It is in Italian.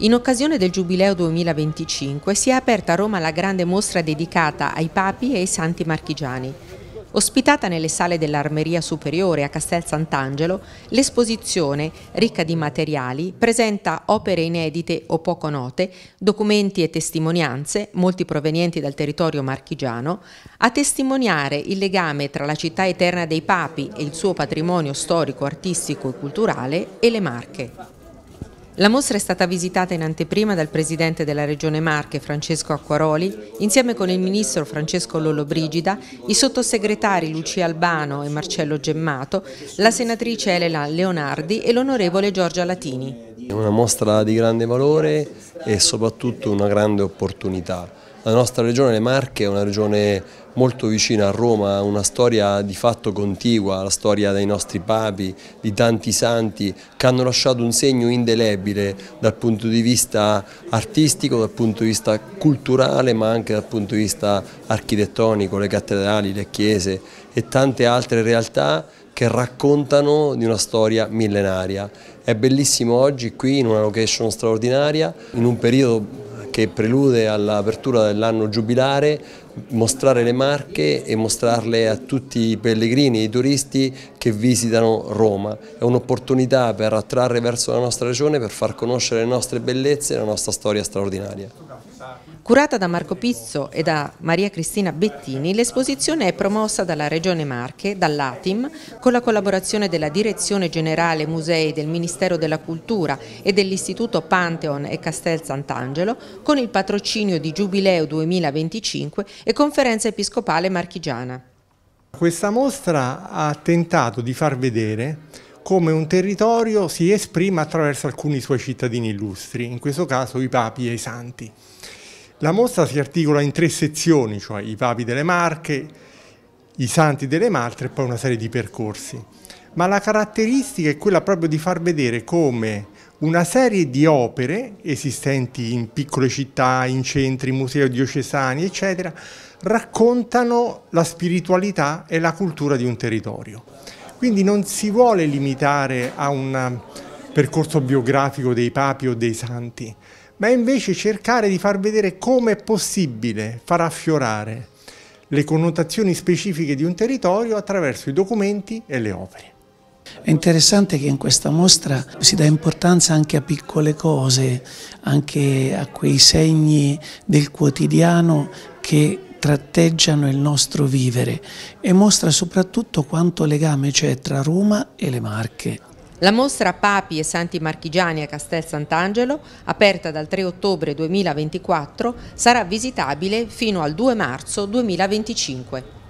In occasione del Giubileo 2025 si è aperta a Roma la grande mostra dedicata ai papi e ai santi marchigiani. Ospitata nelle sale dell'Armeria Superiore a Castel Sant'Angelo, l'esposizione, ricca di materiali, presenta opere inedite o poco note, documenti e testimonianze, molti provenienti dal territorio marchigiano, a testimoniare il legame tra la città eterna dei papi e il suo patrimonio storico, artistico e culturale e le Marche. La mostra è stata visitata in anteprima dal presidente della Regione Marche, Francesco Acquaroli, insieme con il ministro Francesco Lollobrigida, i sottosegretari Lucia Albano e Marcello Gemmato, la senatrice Elena Leonardi e l'onorevole Giorgia Latini. È una mostra di grande valore e soprattutto una grande opportunità la nostra regione, le Marche, è una regione molto vicina a Roma, una storia di fatto contigua, la storia dei nostri papi, di tanti santi che hanno lasciato un segno indelebile dal punto di vista artistico, dal punto di vista culturale, ma anche dal punto di vista architettonico, le cattedrali, le chiese e tante altre realtà che raccontano di una storia millenaria. È bellissimo oggi qui in una location straordinaria, in un periodo che prelude all'apertura dell'anno giubilare mostrare le Marche e mostrarle a tutti i pellegrini, i turisti che visitano Roma. È un'opportunità per attrarre verso la nostra regione, per far conoscere le nostre bellezze e la nostra storia straordinaria. Curata da Marco Pizzo e da Maria Cristina Bettini, l'esposizione è promossa dalla Regione Marche, dall'ATIM, con la collaborazione della Direzione Generale Musei del Ministero della Cultura e dell'Istituto Pantheon e Castel Sant'Angelo, con il patrocinio di Giubileo 2025 e Conferenza Episcopale Marchigiana. Questa mostra ha tentato di far vedere come un territorio si esprima attraverso alcuni suoi cittadini illustri, in questo caso i papi e i santi. La mostra si articola in tre sezioni, cioè i papi delle Marche, i santi delle Marche e poi una serie di percorsi. Ma la caratteristica è quella proprio di far vedere come una serie di opere esistenti in piccole città, in centri, musei diocesani, eccetera, raccontano la spiritualità e la cultura di un territorio. Quindi non si vuole limitare a un percorso biografico dei papi o dei santi, ma invece cercare di far vedere come è possibile far affiorare le connotazioni specifiche di un territorio attraverso i documenti e le opere. È interessante che in questa mostra si dà importanza anche a piccole cose, anche a quei segni del quotidiano che tratteggiano il nostro vivere e mostra soprattutto quanto legame c'è tra Roma e le Marche. La mostra Papi e Santi Marchigiani a Castel Sant'Angelo, aperta dal 3 ottobre 2024, sarà visitabile fino al 2 marzo 2025.